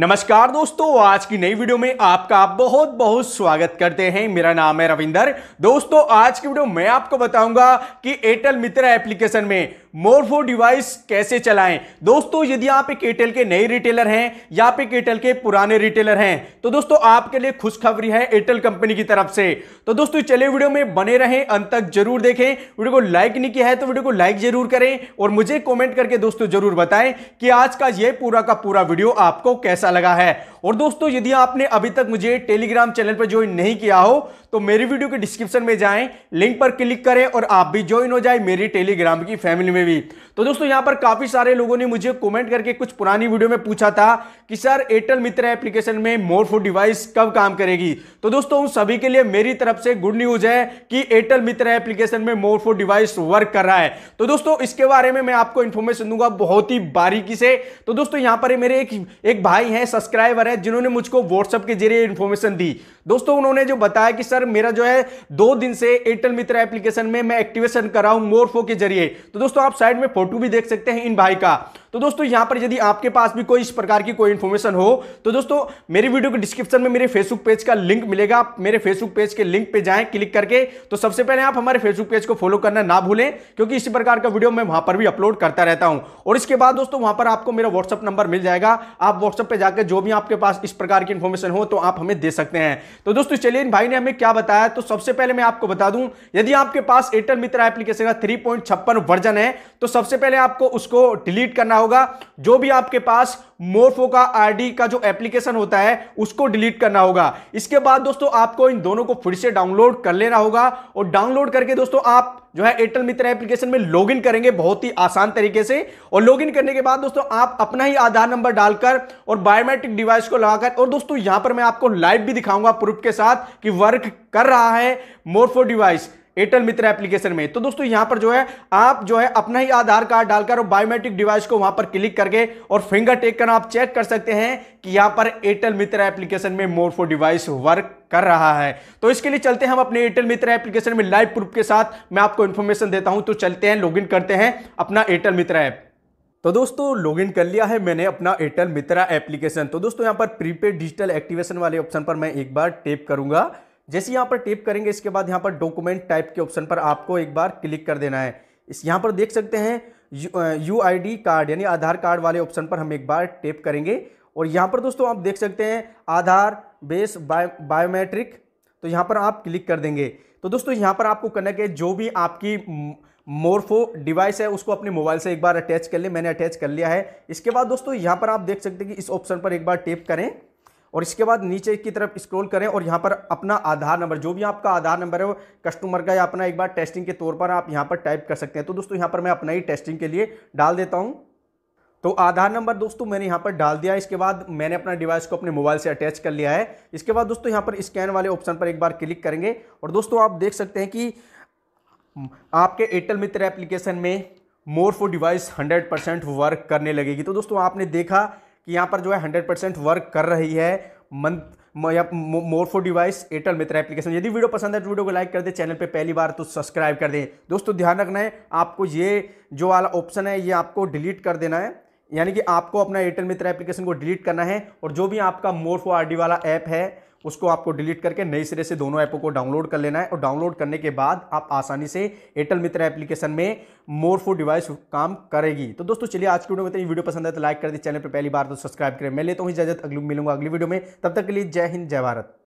नमस्कार दोस्तों आज की नई वीडियो में आपका बहुत बहुत स्वागत करते हैं मेरा नाम है रविंदर दोस्तों आज की वीडियो मैं आपको बताऊंगा कि एयरटेल मित्र एप्लीकेशन में मोरफो डिवाइस कैसे चलाएं दोस्तों यदि आप एक एयरटेल के नए रिटेलर हैं या फिर एयरटेल के पुराने रिटेलर हैं तो दोस्तों आपके लिए खुशखबरी है एयरटेल कंपनी की तरफ से तो दोस्तों चले वीडियो में बने रहें अंत तक जरूर देखें वीडियो को लाइक नहीं किया है तो वीडियो को लाइक जरूर करें और मुझे कॉमेंट करके दोस्तों जरूर बताएं कि आज का यह पूरा का पूरा वीडियो आपको कैसे कैसा लगा है और दोस्तों यदि आपने अभी तक मुझे टेलीग्राम चैनल पर ज्वाइन नहीं किया हो तो मेरी वीडियो के डिस्क्रिप्शन में जाएं लिंक पर क्लिक करें और आप भी ज्वाइन हो जाए मेरी टेलीग्राम की फैमिली में भी तो दोस्तों यहां पर काफी सारे लोगों ने मुझे कमेंट करके कुछ पुरानी वीडियो में पूछा था कि सर एयरटेल मित्र एप्लीकेशन में मोर डिवाइस कब काम करेगी तो दोस्तों उन सभी के लिए मेरी तरफ से गुड न्यूज है कि एयरटेल मित्र एप्लीकेशन में मोर डिवाइस वर्क कर रहा है तो दोस्तों इसके बारे में मैं आपको इन्फॉर्मेशन दूंगा बहुत ही बारीकी से तो दोस्तों यहां पर मेरे एक, एक भाई है सब्सक्राइबर है हैं जिन्होंने मुझको व्हाट्सअप के जरिए इन्फॉर्मेशन दी दोस्तों उन्होंने जो बताया कि सर मेरा जो है दो दिन से एयरटेल मित्र एप्लीकेशन में मैं एक्टिवेशन कराऊँ मोरफो के जरिए तो दोस्तों आप साइड में फोटो भी देख सकते हैं इन भाई का तो दोस्तों यहां पर यदि आपके पास भी कोई इस प्रकार की कोई इन्फॉर्मेशन हो तो दोस्तों मेरी वीडियो के डिस्क्रिप्शन में मेरे फेसबुक पेज का लिंक मिलेगा आप मेरे फेसबुक पेज के लिंक पे जाएं क्लिक करके तो सबसे पहले आप हमारे फेसबुक पेज को फॉलो करना ना भूलें क्योंकि इसी प्रकार का वीडियो मैं वहां पर भी अपलोड करता रहता हूं और इसके बाद दोस्तों वहां पर आपको मेरा व्हाट्सअप नंबर मिल जाएगा आप व्हाट्सअप पर जाकर जो भी आपके पास इस प्रकार की इन्फॉर्मेशन हो तो आप हमें दे सकते हैं तो दोस्तों चलिए भाई ने हमें क्या बताया तो सबसे पहले मैं आपको बता दूं यदि आपके पास एयरटेल मित्र एप्लीकेशन का थ्री वर्जन है तो सबसे पहले आपको उसको डिलीट करना होगा जो भी आपके पास मोर्फो का आरडी का जो एप्लीकेशन होता है उसको डिलीट करना होगा इसके बाद दोस्तों आपको इन दोनों को फिर से डाउनलोड कर लेना होगा और डाउनलोड करके दोस्तों आप जो है एयरटेल मित्र एप्लीकेशन में लॉगिन करेंगे बहुत ही आसान तरीके से और लॉगिन करने के बाद दोस्तों आप अपना ही आधार नंबर डालकर और बायोमेट्रिक डिवाइस को लगाकर और दोस्तों यहां पर मैं आपको लाइव भी दिखाऊंगा प्रूफ के साथ कि वर्क कर रहा है Morpho device Airtel Mitra application में तो दोस्तों यहां पर जो है आप जो है अपना ही आधार कार्ड डालकर और बायोमेट्रिक डिवाइस को वहां पर क्लिक करके और फिंगर टेक कर आप चेक कर सकते हैं कि यहां पर एयरटेल मित्र एप्लीकेशन में मोरफो डिवाइस वर्क कर रहा है तो इसके लिए चलते हैं हम अपने एयरटेल मित्र एप्लीकेशन में लाइव प्रूफ के साथ मैं आपको इन्फॉर्मेशन देता हूं तो चलते हैं लॉग करते हैं अपना एयरटेल मित्र ऐप तो दोस्तों लॉगिन कर लिया है मैंने अपना एयरटेल मित्रा एप्लीकेशन तो दोस्तों यहाँ पर प्रीपेड डिजिटल एक्टिवेशन वाले ऑप्शन पर मैं एक बार टेप करूंगा जैसे यहाँ पर टेप करेंगे इसके बाद यहाँ पर डॉक्यूमेंट टाइप के ऑप्शन पर आपको एक बार क्लिक कर देना है इस यहाँ पर देख सकते हैं यू आई कार्ड यानी आधार कार्ड वाले ऑप्शन पर हम एक बार टेप करेंगे और यहाँ पर दोस्तों आप देख सकते हैं आधार बेस बायो बायोमेट्रिक तो यहाँ पर आप क्लिक कर देंगे तो दोस्तों यहाँ पर आपको करना है जो भी आपकी मोरफो डिवाइस है उसको अपने मोबाइल से एक बार अटैच कर लें मैंने अटैच कर लिया है इसके बाद दोस्तों यहाँ पर आप देख सकते हैं कि इस ऑप्शन पर एक बार टेप करें और इसके बाद नीचे की तरफ स्क्रॉल करें और यहाँ पर अपना आधार नंबर जो भी आपका आधार नंबर है वो कस्टमर का या अपना एक बार टेस्टिंग के तौर पर आप यहाँ पर टाइप कर सकते हैं तो दोस्तों यहाँ पर मैं अपना ही टेस्टिंग के लिए डाल देता हूँ तो आधार नंबर दोस्तों मैंने यहाँ पर डाल दिया इसके बाद मैंने अपना डिवाइस को अपने मोबाइल से अटैच कर लिया है इसके बाद दोस्तों यहाँ पर स्कैन वाले ऑप्शन पर एक बार क्लिक करेंगे और दोस्तों आप देख सकते हैं कि आपके एयरटेल मित्र एप्लीकेशन में Morpho device 100 percent work करने लगेगी तो दोस्तों आपने देखा कि यहाँ पर जो है हंड्रेड परसेंट वर्क कर रही है मंथ या Morpho device Airtel Mitra application यदि वीडियो पसंद है तो वीडियो को लाइक कर दे चैनल पे पहली बार तो सब्सक्राइब कर दें दोस्तों ध्यान रखना है आपको ये जो वाला ऑप्शन है ये आपको डिलीट कर देना है यानी कि आपको अपना एयरटेल मित्र एप्लीकेशन को डिलीट करना है और जो भी आपका मोरफो आर वाला ऐप है उसको आपको डिलीट करके नए सिरे से दोनों ऐपों को डाउनलोड कर लेना है और डाउनलोड करने के बाद आप आसानी से एयरटेल मित्र एप्लीकेशन में मोर फोर डिवाइस काम करेगी तो दोस्तों चलिए आज की वीडियो में तो ये वीडियो पसंद है तो लाइक कर दी चैनल पर पहली बार तो सब्सक्राइब करें मैं लेता तो हूँ इजाजत अगली मिलूंगा अगली वीडियो में तब तक के लिए जय हिंद जय भारत